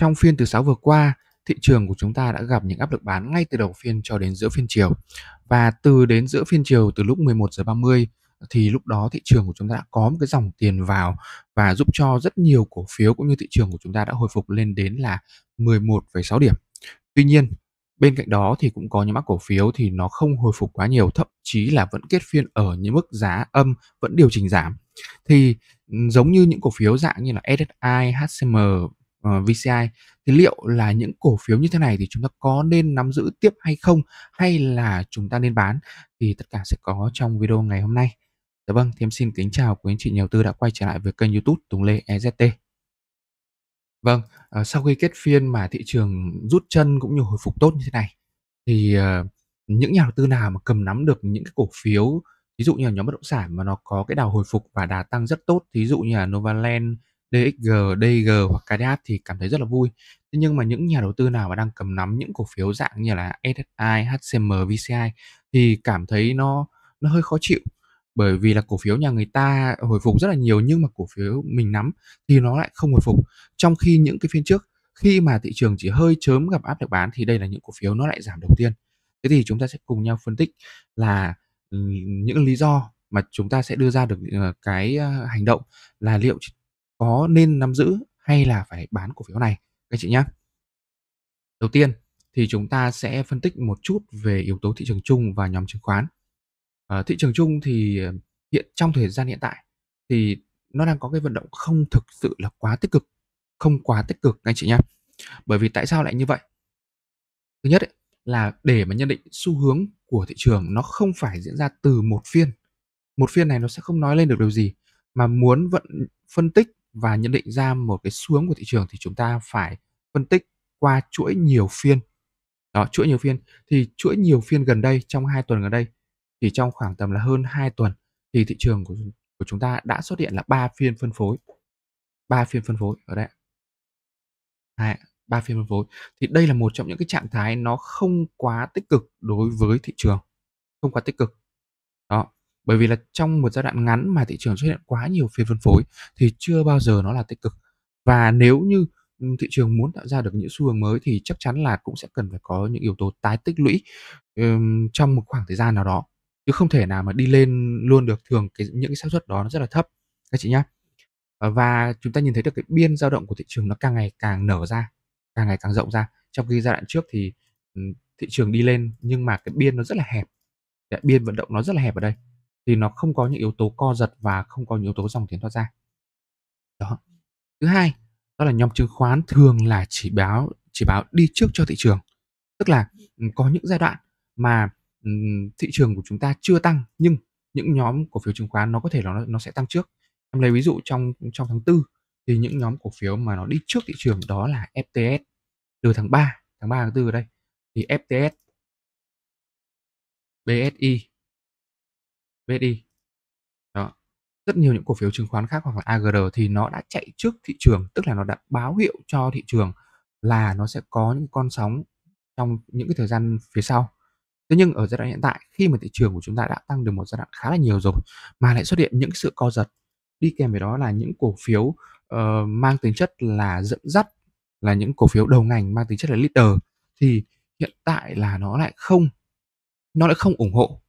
Trong phiên thứ sáu vừa qua, thị trường của chúng ta đã gặp những áp lực bán ngay từ đầu phiên cho đến giữa phiên chiều. Và từ đến giữa phiên chiều từ lúc 11 giờ 30 thì lúc đó thị trường của chúng ta đã có một cái dòng tiền vào và giúp cho rất nhiều cổ phiếu cũng như thị trường của chúng ta đã hồi phục lên đến là 11,6 điểm. Tuy nhiên, bên cạnh đó thì cũng có những mã cổ phiếu thì nó không hồi phục quá nhiều, thậm chí là vẫn kết phiên ở những mức giá âm vẫn điều chỉnh giảm. Thì ừ, giống như những cổ phiếu dạng như là SSI, HCM Ờ, VCI thì liệu là những cổ phiếu như thế này thì chúng ta có nên nắm giữ tiếp hay không hay là chúng ta nên bán thì tất cả sẽ có trong video ngày hôm nay. Dạ vâng, thì em xin kính chào quý anh chị nhà đầu tư đã quay trở lại với kênh YouTube Tùng Lê EZT. Vâng, ờ, sau khi kết phiên mà thị trường rút chân cũng như hồi phục tốt như thế này thì ờ, những nhà đầu tư nào mà cầm nắm được những cái cổ phiếu ví dụ như là nhóm bất động sản mà nó có cái đà hồi phục và đà tăng rất tốt ví dụ như là Novaland DXG, DG hoặc KDH thì cảm thấy rất là vui. Thế nhưng mà những nhà đầu tư nào mà đang cầm nắm những cổ phiếu dạng như là SSI, HCM, VCI thì cảm thấy nó nó hơi khó chịu bởi vì là cổ phiếu nhà người ta hồi phục rất là nhiều nhưng mà cổ phiếu mình nắm thì nó lại không hồi phục trong khi những cái phiên trước khi mà thị trường chỉ hơi chớm gặp áp lực bán thì đây là những cổ phiếu nó lại giảm đầu tiên thế thì chúng ta sẽ cùng nhau phân tích là ừ, những lý do mà chúng ta sẽ đưa ra được ờ, cái ờ, hành động là liệu có nên nắm giữ hay là phải bán cổ phiếu này các chị nhé. Đầu tiên thì chúng ta sẽ phân tích một chút về yếu tố thị trường chung và nhóm chứng khoán. À, thị trường chung thì ờ, hiện trong thời gian hiện tại thì nó đang có cái vận động không thực sự là quá tích cực, không quá tích cực các chị nhé. Bởi vì tại sao lại như vậy? Thứ nhất ấy, là để mà nhận định xu hướng của thị trường nó không phải diễn ra từ một phiên. Một phiên này nó sẽ không nói lên được điều gì mà muốn vận phân tích và nhận định ra một cái xu hướng của thị trường thì chúng ta phải phân tích qua chuỗi nhiều phiên đó chuỗi nhiều phiên thì chuỗi nhiều phiên gần đây trong hai tuần gần đây thì trong khoảng tầm là hơn 2 tuần thì thị trường của của chúng ta đã xuất hiện là ba phiên phân phối ba phiên phân phối ở đây hai ba phiên phân phối thì đây là một trong những cái trạng thái nó không quá tích cực đối với thị trường không quá tích cực đó bởi vì là trong một giai đoạn ngắn mà thị trường xuất hiện quá nhiều phiên phân phối thì chưa bao giờ nó là tích cực và nếu như ừ, thị trường muốn tạo ra được những xu hướng mới thì chắc chắn là cũng sẽ cần phải có những yếu tố tái tích lũy um, trong một khoảng thời gian nào đó chứ không thể nào mà đi lên luôn được thường cái những cái xác suất đó nó rất là thấp các chị nhé ờ, và chúng ta nhìn thấy được cái biên dao động của thị trường nó càng ngày càng nở ra càng ngày càng rộng ra trong khi giai đoạn trước thì thị trường đi lên nhưng mà cái biên nó rất là hẹp biên vận động nó rất là hẹp ở đây thì nó không có những yếu tố co giật và không có những yếu tố dòng tiền thoát ra đó thứ hai đó là nhóm chứng khoán thường là chỉ báo chỉ báo đi trước cho thị trường tức là ừ, có những giai đoạn mà ừ, thị trường của chúng ta chưa tăng nhưng những nhóm cổ phiếu chứng khoán nó có thể nó nó sẽ tăng trước em lấy ví dụ trong trong tháng tư thì những nhóm cổ phiếu mà nó đi trước thị trường đó là FTS từ tháng 3 tháng 3 tháng 4 ở đây thì FTS BSI VSI đó rất nhiều những cổ phiếu chứng khoán khác hoặc là AGR thì nó đã chạy trước thị trường tức là nó đã báo hiệu cho thị trường là nó sẽ có những con sóng trong những cái thời gian phía sau Thế nhưng ở giai đoạn hiện tại khi mà thị trường của chúng ta đã tăng được một giai đoạn khá là nhiều rồi mà lại xuất hiện những sự co giật đi kèm với đó là những cổ phiếu uh, mang tính chất là dẫn dắt là những cổ phiếu đầu ngành mang tính chất là leader thì hiện tại là nó lại không nó lại không ủng hộ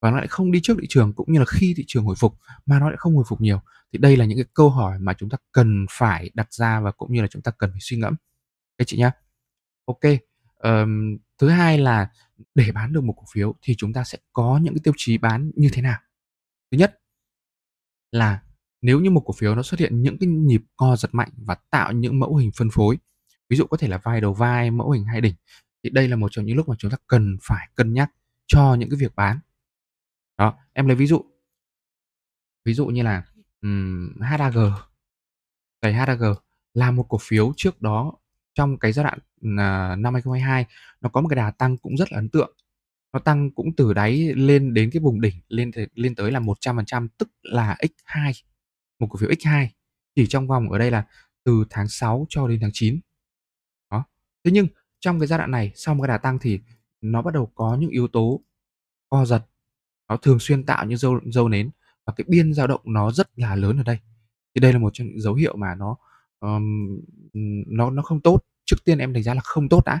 và nó lại không đi trước thị trường cũng như là khi thị trường hồi phục mà nó lại không hồi phục nhiều thì đây là những cái câu hỏi mà chúng ta cần phải đặt ra và cũng như là chúng ta cần phải suy ngẫm các chị nhá ok um, thứ hai là để bán được một cổ phiếu thì chúng ta sẽ có những cái tiêu chí bán như thế nào thứ nhất là nếu như một cổ phiếu nó xuất hiện những cái nhịp co giật mạnh và tạo những mẫu hình phân phối ví dụ có thể là vai đầu vai mẫu hình hai đỉnh thì đây là một trong những lúc mà chúng ta cần phải cân nhắc cho những cái việc bán đó, em lấy ví dụ. Ví dụ như là ừm, HAG. Thầy HAG là một cổ phiếu trước đó trong cái giai đoạn à, năm 2022 nó có một cái đà tăng cũng rất là ấn tượng. Nó tăng cũng từ đáy lên đến cái vùng đỉnh lên lên tới là 100% tức là x2. Một cổ phiếu x2 chỉ trong vòng ở đây là từ tháng 6 cho đến tháng 9. Đó. Thế nhưng trong cái giai đoạn này sau một cái đà tăng thì nó bắt đầu có những yếu tố co giật nó thường xuyên tạo những dâu dâu nến và cái biên dao động nó rất là lớn ở đây thì đây là một trong những dấu hiệu mà nó um, nó nó không tốt trước tiên em đánh giá là không tốt đã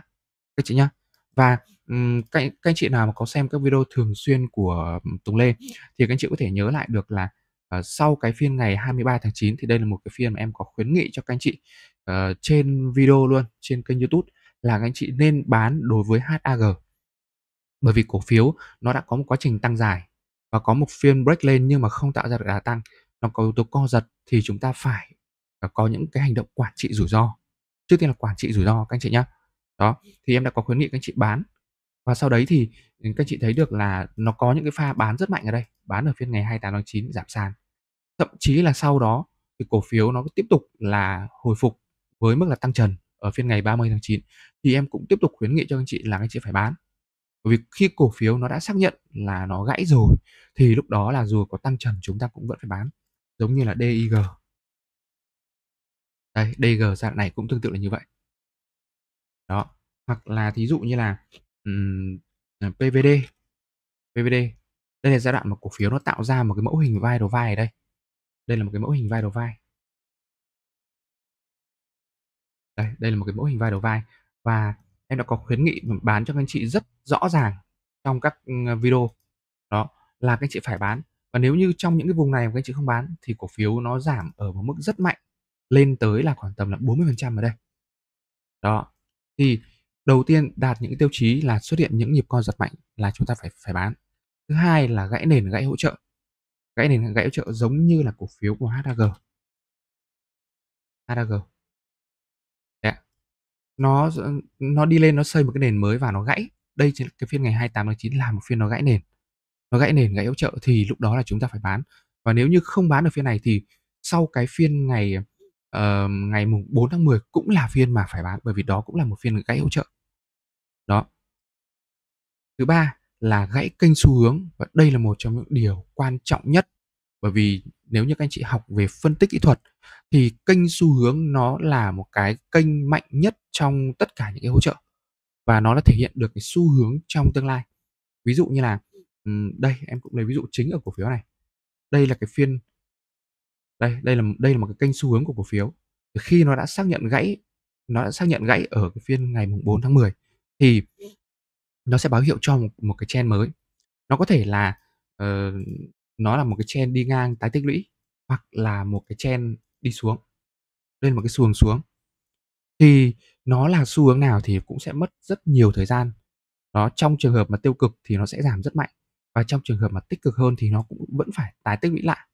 các chị nhá và um, các, các anh chị nào mà có xem các video thường xuyên của Tùng Lê thì các anh chị có thể nhớ lại được là uh, sau cái phiên ngày 23 tháng 9 thì đây là một cái phiên mà em có khuyến nghị cho các anh chị uh, trên video luôn trên kênh YouTube là các anh chị nên bán đối với HAG bởi vì cổ phiếu nó đã có một quá trình tăng dài và có một phiên break lên nhưng mà không tạo ra được đà tăng nó có yếu tố co giật thì chúng ta phải à, có những cái hành động quản trị rủi ro trước tiên là quản trị rủi ro các anh chị nhé đó thì em đã có khuyến nghị các anh chị bán và sau đấy thì ừ, các anh chị thấy được là nó có những cái pha bán rất mạnh ở đây bán ở phiên ngày 28 tháng 9 giảm sàn thậm chí là sau đó thì cổ phiếu nó tiếp tục là hồi phục với mức là tăng trần ở phiên ngày 30 tháng 9 thì em cũng tiếp tục khuyến nghị cho anh chị là anh chị phải bán bởi vì khi cổ phiếu nó đã xác nhận là nó gãy rồi thì lúc đó là dù có tăng trần chúng ta cũng vẫn phải bán giống như là DIG đây DG giai đoạn này cũng tương tự là như vậy đó hoặc là thí dụ như là um, PVD PVD đây là giai đoạn mà cổ phiếu nó tạo ra một cái mẫu hình vai đầu vai ở đây đây là một cái mẫu hình vai đầu vai đây đây là một cái mẫu hình vai đầu vai và em đã có khuyến nghị bán cho các anh chị rất rõ ràng trong các ừ, video đó là các anh chị phải bán và nếu như trong những cái vùng này mà các anh chị không bán thì cổ phiếu nó giảm ở một mức rất mạnh lên tới là khoảng tầm là 40% ở đây đó thì đầu tiên đạt những tiêu chí là xuất hiện những nhịp con giật mạnh là chúng ta phải phải bán thứ hai là gãy nền gãy hỗ trợ gãy nền gãy hỗ trợ giống như là cổ phiếu của HAG HAG nó nó đi lên nó xây một cái nền mới và nó gãy. Đây chính là cái phiên ngày 28 tháng 9 là một phiên nó gãy nền. Nó gãy nền, gãy hỗ trợ thì lúc đó là chúng ta phải bán. Và nếu như không bán được phiên này thì sau cái phiên ngày uh, ngày mùng 4 tháng 10 cũng là phiên mà phải bán bởi vì đó cũng là một phiên gãy hỗ trợ. Đó. Thứ ba là gãy kênh xu hướng và đây là một trong những điều quan trọng nhất bởi vì nếu như các anh chị học về phân tích kỹ thuật thì kênh xu hướng nó là một cái kênh mạnh nhất trong tất cả những cái hỗ trợ và nó là thể hiện được cái xu hướng trong tương lai ví dụ như là đây em cũng lấy ví dụ chính ở cổ phiếu này đây là cái phiên đây đây là đây là một cái kênh xu hướng của cổ phiếu thì khi nó đã xác nhận gãy nó đã xác nhận gãy ở cái phiên ngày mùng 4 tháng 10 thì nó sẽ báo hiệu cho một, một cái chen mới nó có thể là ờ, nó là một cái trend đi ngang tái tích lũy hoặc là một cái trend đi xuống lên một cái xuồng xuống thì nó là xu hướng nào thì cũng sẽ mất rất nhiều thời gian đó trong trường hợp mà tiêu cực thì nó sẽ giảm rất mạnh và trong trường hợp mà tích cực hơn thì nó cũng vẫn phải tái tích lũy lại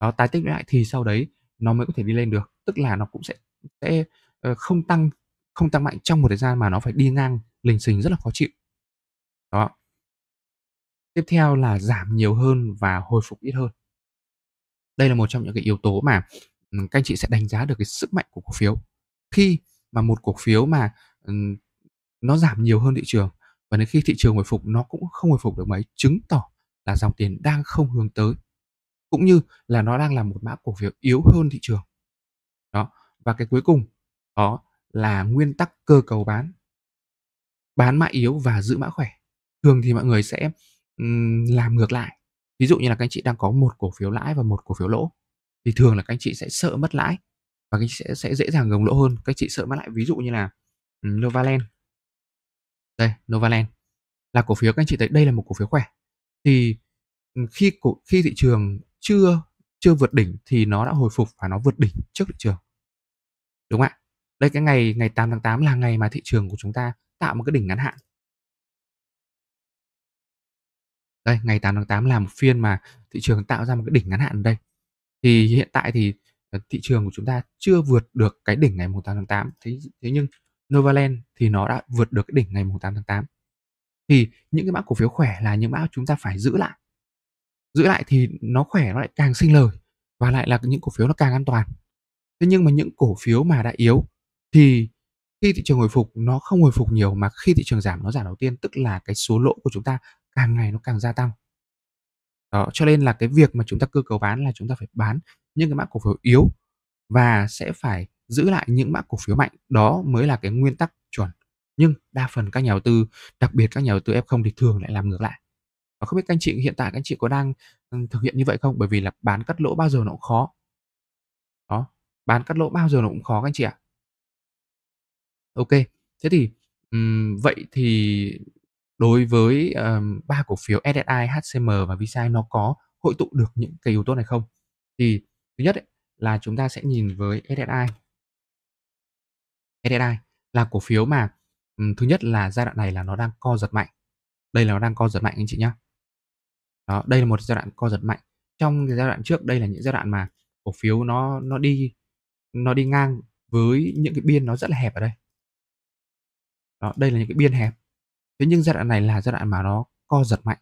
đó tái tích lũy lại thì sau đấy nó mới có thể đi lên được tức là nó cũng sẽ sẽ ờ, không tăng không tăng mạnh trong một thời gian mà nó phải đi ngang lình xình rất là khó chịu đó Tiếp theo là giảm nhiều hơn và hồi phục ít hơn. Đây là một trong những cái yếu tố mà ừ, các anh chị sẽ đánh giá được cái sức mạnh của cổ phiếu. Khi mà một cổ phiếu mà ừ, nó giảm nhiều hơn thị trường và đến khi thị trường hồi phục nó cũng không hồi phục được mấy chứng tỏ là dòng tiền đang không hướng tới cũng như là nó đang là một mã cổ phiếu yếu hơn thị trường đó và cái cuối cùng đó là nguyên tắc cơ cầu bán bán mã yếu và giữ mã khỏe thường thì mọi người sẽ làm ngược lại ví dụ như là các anh chị đang có một cổ phiếu lãi và một cổ phiếu lỗ thì thường là các anh chị sẽ sợ mất lãi và các anh chị sẽ, sẽ dễ dàng gồng lỗ hơn các anh chị sợ mất lãi ví dụ như là um, Novaland đây Novaland là cổ phiếu các anh chị thấy đây là một cổ phiếu khỏe thì khi khi thị trường chưa chưa vượt đỉnh thì nó đã hồi phục và nó vượt đỉnh trước thị trường đúng không ạ đây cái ngày ngày 8 tháng 8 là ngày mà thị trường của chúng ta tạo một cái đỉnh ngắn hạn Đây, ngày 8 tháng 8 là một phiên mà thị trường tạo ra một cái đỉnh ngắn hạn ở đây. Thì hiện tại thì ờ, thị trường của chúng ta chưa vượt được cái đỉnh ngày 8 tháng 8. Thế, thế nhưng Novaland thì nó đã vượt được cái đỉnh ngày 8 tháng 8. Thì những cái mã cổ phiếu khỏe là những mã chúng ta phải giữ lại. Giữ lại thì nó khỏe nó lại càng sinh lời và lại là những cổ phiếu nó càng an toàn. Thế nhưng mà những cổ phiếu mà đã yếu thì khi thị trường hồi phục nó không hồi phục nhiều mà khi thị trường giảm nó giảm đầu tiên tức là cái số lỗ của chúng ta càng ngày nó càng gia tăng đó cho nên là cái việc mà chúng ta cơ cấu bán là chúng ta phải bán những cái mã cổ phiếu yếu và sẽ phải giữ lại những mã cổ phiếu mạnh đó mới là cái nguyên tắc chuẩn nhưng đa phần các nhà đầu tư đặc biệt các nhà đầu tư F0 thì thường lại làm ngược lại và không biết các anh chị hiện tại các anh chị có đang ừ, thực hiện như vậy không bởi vì là bán cắt lỗ bao giờ nó cũng khó đó bán cắt lỗ bao giờ nó cũng khó các anh chị ạ ok thế thì um, vậy thì đối với ba um, cổ phiếu SSI, HCM và VCI nó có hội tụ được những cái yếu tố này không? Thì thứ nhất ấy, là chúng ta sẽ nhìn với SSI. SSI là cổ phiếu mà um, thứ nhất là giai đoạn này là nó đang co giật mạnh. Đây là nó đang co giật mạnh anh chị nhá. Đó, đây là một giai đoạn co giật mạnh. Trong giai đoạn trước đây là những giai đoạn mà cổ phiếu nó nó đi nó đi ngang với những cái biên nó rất là hẹp ở đây. Đó, đây là những cái biên hẹp thế nhưng giai đoạn này là giai đoạn mà nó co giật mạnh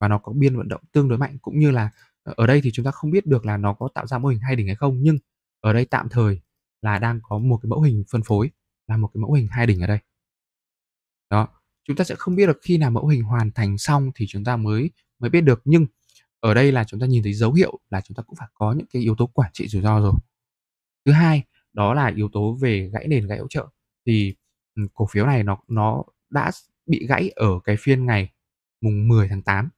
và nó có biên vận động tương đối mạnh cũng như là ờ, ở đây thì chúng ta không biết được là nó có tạo ra mô hình hai đỉnh hay không nhưng ở đây tạm thời là đang có một cái mẫu hình phân phối là một cái mẫu hình hai đỉnh ở đây đó chúng ta sẽ không biết được khi nào mẫu hình hoàn thành xong thì chúng ta mới mới biết được nhưng ở đây là chúng ta nhìn thấy dấu hiệu là chúng ta cũng phải có những cái yếu tố quản trị rủi ro rồi thứ hai đó là yếu tố về gãy nền gãy hỗ trợ thì ừ, cổ phiếu này nó nó đã bị gãy ở cái phiên ngày mùng 10 tháng 8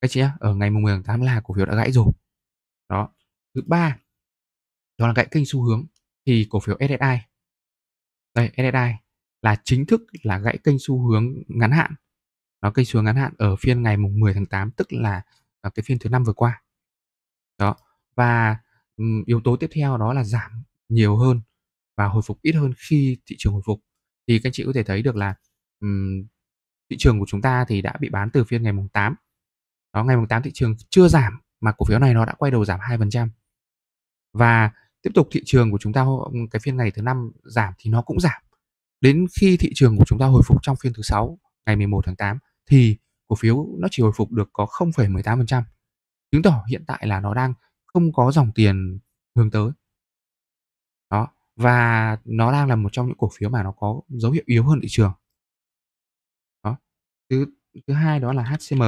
các chị nhá ở ngày mùng 10 tháng 8 là cổ phiếu đã gãy rồi đó thứ ba đó là gãy kênh xu hướng thì cổ phiếu SSI đây SSI là chính thức là gãy kênh xu hướng ngắn hạn nó kênh xu hướng ngắn hạn ở phiên ngày mùng 10 tháng 8 tức là à, cái phiên thứ năm vừa qua đó và yếu tố tiếp theo đó là giảm nhiều hơn và hồi phục ít hơn khi thị trường hồi phục thì các anh chị có thể thấy được là ừm, thị trường của chúng ta thì đã bị bán từ phiên ngày mùng 8. Đó ngày mùng 8 thị trường chưa giảm mà cổ phiếu này nó đã quay đầu giảm 2%. Và tiếp tục thị trường của chúng ta cái phiên ngày thứ năm giảm thì nó cũng giảm. Đến khi thị trường của chúng ta hồi phục trong phiên thứ sáu ngày 11 tháng 8 thì cổ phiếu nó chỉ hồi phục được có 0,18%. Chứng tỏ hiện tại là nó đang không có dòng tiền hướng tới. Đó, và nó đang là một trong những cổ phiếu mà nó có dấu hiệu yếu hơn thị trường thứ thứ hai đó là HCM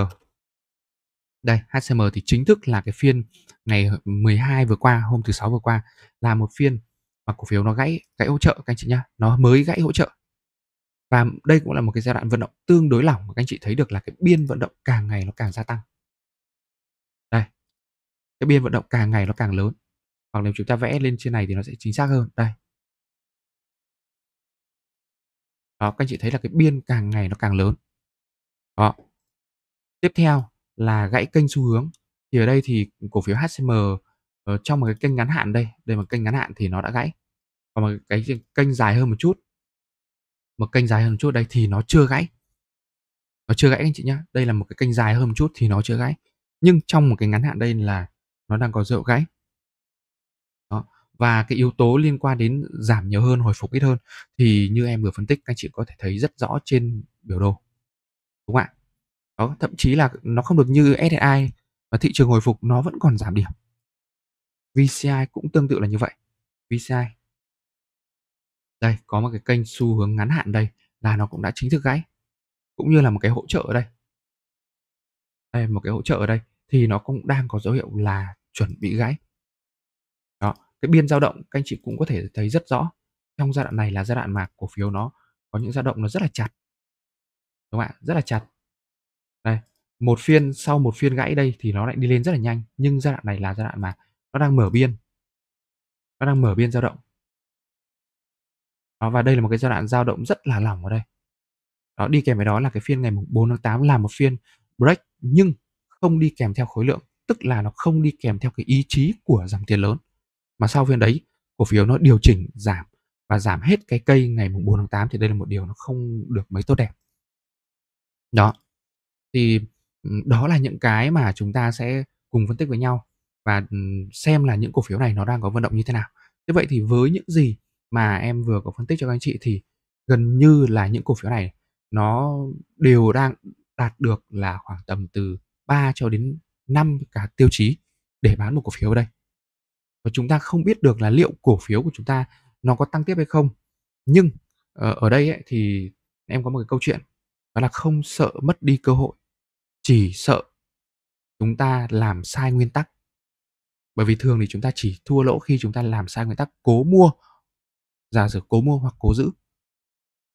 đây HCM thì chính thức là cái phiên ngày 12 vừa qua hôm thứ sáu vừa qua là một phiên mà cổ phiếu nó gãy gãy hỗ trợ các anh chị nhá nó mới gãy hỗ trợ và đây cũng là một cái giai đoạn vận động tương đối lỏng mà các anh chị thấy được là cái biên vận động càng ngày nó càng gia tăng đây cái biên vận động càng ngày nó càng lớn hoặc nếu chúng ta vẽ lên trên này thì nó sẽ chính xác hơn đây đó các anh chị thấy là cái biên càng ngày nó càng lớn đó. Tiếp theo là gãy kênh xu hướng. Thì ở đây thì cổ phiếu HCM ở ờ, trong một cái kênh ngắn hạn đây, đây là kênh ngắn hạn thì nó đã gãy. Còn một cái kênh dài hơn một chút. Một kênh dài hơn một chút đây thì nó chưa gãy. Nó chưa gãy anh chị nhá. Đây là một cái kênh dài hơn một chút thì nó chưa gãy. Nhưng trong một cái ngắn hạn đây là nó đang có dấu gãy. Đó. Và cái yếu tố liên quan đến giảm nhiều hơn, hồi phục ít hơn thì như em vừa phân tích anh chị có thể thấy rất rõ trên biểu đồ đúng không ạ đó thậm chí là nó không được như SSI và thị trường hồi phục nó vẫn còn giảm điểm VCI cũng tương tự là như vậy VCI đây có một cái kênh xu hướng ngắn hạn đây là nó cũng đã chính thức gãy cũng như là một cái hỗ trợ ở đây đây một cái hỗ trợ ở đây thì nó cũng đang có dấu hiệu là chuẩn bị gãy đó cái biên dao động các anh chị cũng có thể thấy rất rõ trong giai đoạn này là giai đoạn mà cổ phiếu nó có những dao động nó rất là chặt đúng không ạ rất là chặt đây một phiên sau một phiên gãy đây thì nó lại đi lên rất là nhanh nhưng giai đoạn này là giai đoạn mà nó đang mở biên nó đang mở biên dao động đó, và đây là một cái giai đoạn dao động rất là lỏng ở đây đó đi kèm với đó là cái phiên ngày 4 tháng 8 là một phiên break nhưng không đi kèm theo khối lượng tức là nó không đi kèm theo cái ý chí của dòng tiền lớn mà sau phiên đấy cổ phiếu nó điều chỉnh giảm và giảm hết cái cây ngày 4 tháng 8 thì đây là một điều nó không được mấy tốt đẹp đó. Thì, đó là những cái mà chúng ta sẽ cùng phân tích với nhau và, xem là những cổ phiếu này nó đang có vận động như thế nào. Thế vậy thì với những gì mà em vừa có phân tích cho các anh chị thì gần như là những cổ phiếu này nó đều đang đạt được là khoảng tầm từ 3 cho đến 5 cả tiêu chí để bán một cổ phiếu ở đây. Và chúng ta không biết được là liệu cổ phiếu của chúng ta nó có tăng tiếp hay không. Nhưng, ờ, ở đây ấy thì em có một cái câu chuyện đó là không sợ mất đi cơ hội chỉ sợ chúng ta làm sai nguyên tắc bởi vì thường thì chúng ta chỉ thua lỗ khi chúng ta làm sai nguyên tắc cố mua giả sử cố mua hoặc cố giữ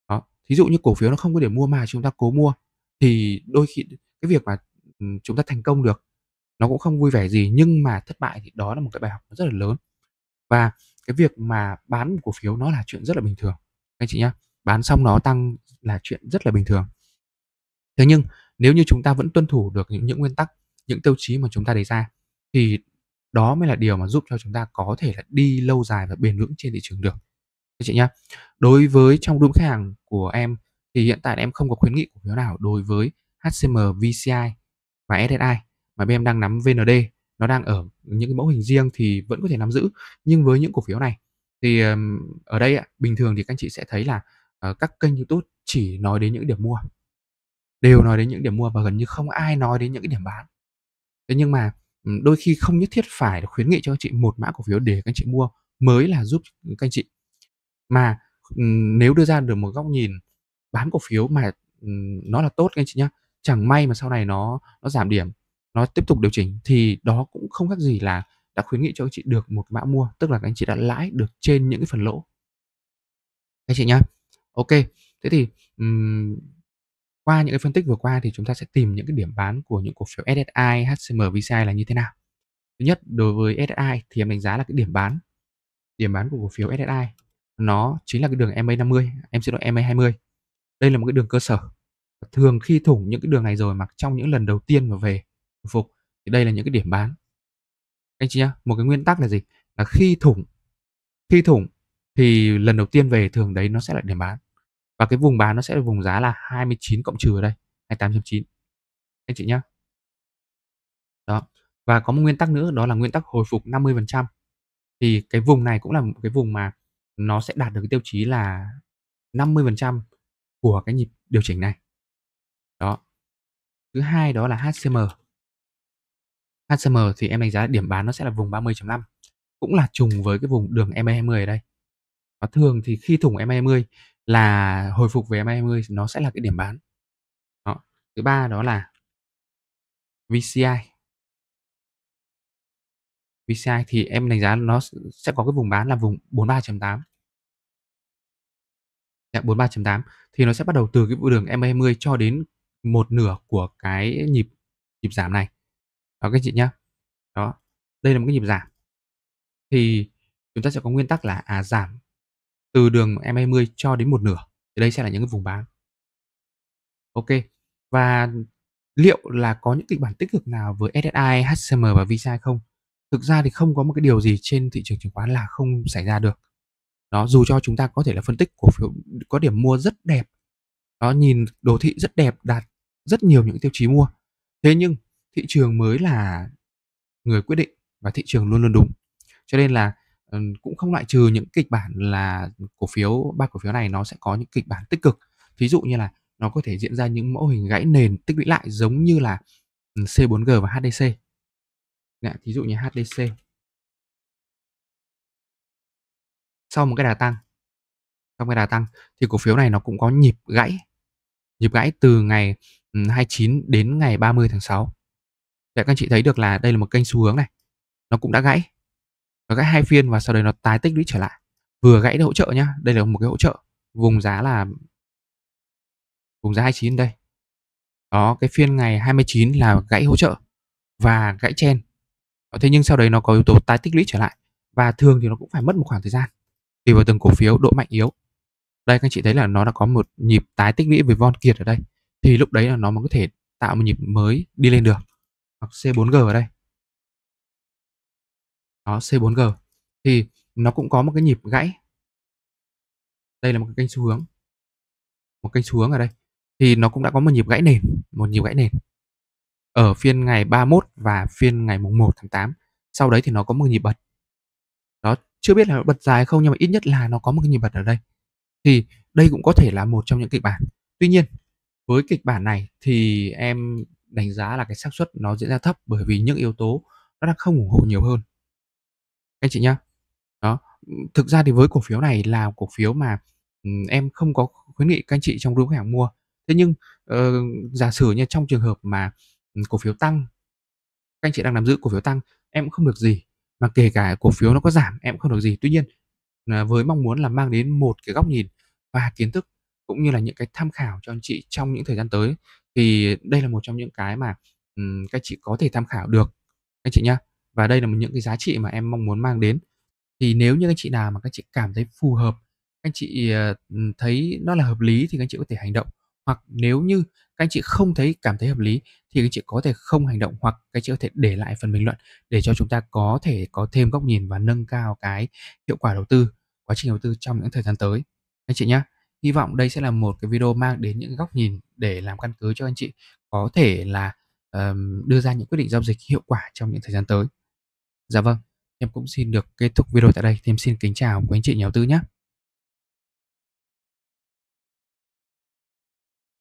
đó thí dụ như cổ phiếu nó không có để mua mà chúng ta cố mua thì đôi khi cái việc mà chúng ta thành công được nó cũng không vui vẻ gì nhưng mà thất bại thì đó là một cái bài học rất là lớn và cái việc mà bán một cổ phiếu nó là chuyện rất là bình thường anh chị nhá bán xong nó tăng là chuyện rất là bình thường thế nhưng nếu như chúng ta vẫn tuân thủ được những, những nguyên tắc những tiêu chí mà chúng ta đề ra thì đó mới là điều mà giúp cho chúng ta có thể là đi lâu dài và bền vững trên thị trường được các chị nhá đối với trong đúng khách hàng của em thì hiện tại em không có khuyến nghị cổ phiếu nào đối với HCM, VCI và SSI mà bên em đang nắm VND nó đang ở những cái mẫu hình riêng thì vẫn có thể nắm giữ nhưng với những cổ phiếu này thì ở đây bình thường thì các anh chị sẽ thấy là ờ, các kênh YouTube chỉ nói đến những điểm mua đều nói đến những điểm mua và gần như không ai nói đến những cái điểm bán thế nhưng mà đôi khi không nhất thiết phải khuyến nghị cho các chị một mã cổ phiếu để các anh chị mua mới là giúp các anh chị mà nếu đưa ra được một góc nhìn bán cổ phiếu mà nó là tốt các anh chị nhé chẳng may mà sau này nó nó giảm điểm nó tiếp tục điều chỉnh thì đó cũng không khác gì là đã khuyến nghị cho các chị được một mã mua tức là các anh chị đã lãi được trên những cái phần lỗ các anh chị nhá ok thế thì um, qua những cái phân tích vừa qua thì chúng ta sẽ tìm những cái điểm bán của những cổ phiếu SSI, HCM, VCI là như thế nào. Thứ nhất, đối với SSI thì em đánh giá là cái điểm bán. Điểm bán của cổ phiếu SSI nó chính là cái đường MA50, em xin lỗi MA20. Đây là một cái đường cơ sở. Thường khi thủng những cái đường này rồi mà trong những lần đầu tiên mà về phục thì đây là những cái điểm bán. Anh chị nhá, một cái nguyên tắc là gì? Là khi thủng khi thủng thì lần đầu tiên về thường đấy nó sẽ là điểm bán và cái vùng bán nó sẽ là vùng giá là 29 cộng trừ ở đây 28.9 anh chị nhá đó và có một nguyên tắc nữa đó là nguyên tắc hồi phục 50% thì cái vùng này cũng là một cái vùng mà nó sẽ đạt được cái tiêu chí là 50% của cái nhịp điều chỉnh này đó thứ hai đó là HCM HCM thì em đánh giá điểm bán nó sẽ là vùng 30.5 cũng là trùng với cái vùng đường MA20 e ở đây nó thường thì khi thủng MA20 e là hồi phục về M20 nó sẽ là cái điểm bán. Đó. Thứ ba đó là VCI. VCI thì em đánh giá nó sẽ có cái vùng bán là vùng 43.8. 43.8 dạ, thì nó sẽ bắt đầu từ cái đường M20 cho đến một nửa của cái nhịp nhịp giảm này. Đó các chị nhá. Đó. Đây là một cái nhịp giảm. Thì chúng ta sẽ có nguyên tắc là à giảm từ đường M20 cho đến một nửa thì đây sẽ là những cái vùng bán ok và liệu là có những kịch bản tích cực nào với SSI, HCM và VCI không? Thực ra thì không có một cái điều gì trên thị trường chứng khoán là không xảy ra được. Đó, dù cho chúng ta có thể là phân tích cổ phiếu có điểm mua rất đẹp, nó nhìn đồ thị rất đẹp, đạt rất nhiều những tiêu chí mua. Thế nhưng thị trường mới là người quyết định và thị trường luôn luôn đúng. Cho nên là cũng không loại trừ những kịch bản là cổ phiếu ba cổ phiếu này nó sẽ có những kịch bản tích cực. Ví dụ như là nó có thể diễn ra những mẫu hình gãy nền tích lũy lại giống như là ừ, C4G và HDC. ví dụ như HDC. Sau một cái đà tăng, trong cái đà tăng thì cổ phiếu này nó cũng có nhịp gãy. Nhịp gãy từ ngày 29 ừ, đến ngày 30 tháng 6. để các anh chị thấy được là đây là một kênh xu hướng này. Nó cũng đã gãy nó gãy hai phiên và sau đấy nó tái tích lũy trở lại vừa gãy được hỗ trợ nhá đây là một cái hỗ trợ vùng giá là vùng giá 29 đây đó cái phiên ngày 29 là gãy hỗ trợ và gãy chen thế nhưng sau đấy nó có yếu tố tái tích lũy trở lại và thường thì nó cũng phải mất một khoảng thời gian tùy vào từng cổ phiếu độ mạnh yếu đây các anh chị thấy là nó đã có một nhịp tái tích lũy với von kiệt ở đây thì lúc đấy là nó mới có thể tạo một nhịp mới đi lên được hoặc C4G ở đây đó, C4G. Thì nó cũng có một cái nhịp gãy. Đây là một cái kênh xu hướng. Một kênh xu hướng ở đây. Thì nó cũng đã có một nhịp gãy nền, một nhịp gãy nền. Ở phiên ngày 31 và phiên ngày mùng 1 tháng 8. Sau đấy thì nó có một nhịp bật. Đó, chưa biết là bật dài không nhưng mà ít nhất là nó có một cái nhịp bật ở đây. Thì đây cũng có thể là một trong những kịch bản. Tuy nhiên, với kịch bản này thì em đánh giá là cái xác suất nó diễn ra thấp bởi vì những yếu tố nó đang không ủng hộ nhiều hơn anh chị nhá. Đó, thực ra thì với cổ phiếu này là cổ phiếu mà, ừ, em không có khuyến nghị các anh chị trong room khách hàng mua. Thế nhưng, ờ, giả sử như trong trường hợp mà, ừ, cổ phiếu tăng, các anh chị đang nắm giữ cổ phiếu tăng, em cũng không được gì, mà kể cả cổ phiếu nó có giảm em cũng không được gì. Tuy nhiên với mong muốn là mang đến một cái góc nhìn và kiến thức cũng như là những cái tham khảo cho anh chị trong những thời gian tới, thì đây là một trong những cái mà, ừm, các chị có thể tham khảo được, anh chị nhá và đây là những cái giá trị mà em mong muốn mang đến thì nếu như anh chị nào mà các chị cảm thấy phù hợp anh chị ờ, thấy nó là hợp lý thì các chị có thể hành động hoặc nếu như các anh chị không thấy cảm thấy hợp lý thì các chị có thể không hành động hoặc các chị có thể để lại phần bình luận để cho chúng ta có thể có thêm góc nhìn và nâng cao cái hiệu quả đầu tư quá trình đầu tư trong những thời gian tới anh chị nhé hy vọng đây sẽ là một cái video mang đến những góc nhìn để làm căn cứ cho anh chị có thể là um, đưa ra những quyết định giao dịch hiệu quả trong những thời gian tới Dạ vâng, em cũng xin được kết thúc video tại đây. Thì em xin kính chào quý anh chị nhà đầu tư nhé.